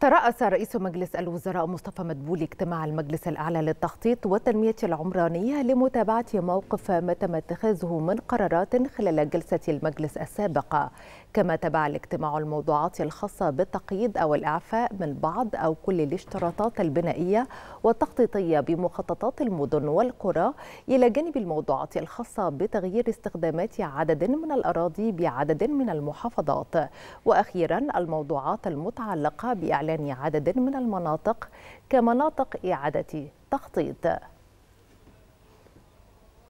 ترأس رئيس مجلس الوزراء مصطفى مدبولي اجتماع المجلس الأعلى للتخطيط والتنمية العمرانية لمتابعة موقف ما تم اتخاذه من قرارات خلال جلسة المجلس السابقة كما تبع الاجتماع الموضوعات الخاصة بالتقييد أو الإعفاء من بعض أو كل الاشتراطات البنائية والتخطيطية بمخططات المدن والقرى إلى جانب الموضوعات الخاصة بتغيير استخدامات عدد من الأراضي بعدد من المحافظات وأخيرا الموضوعات المتعلقة بإعلان عدد من المناطق كمناطق إعادة تخطيط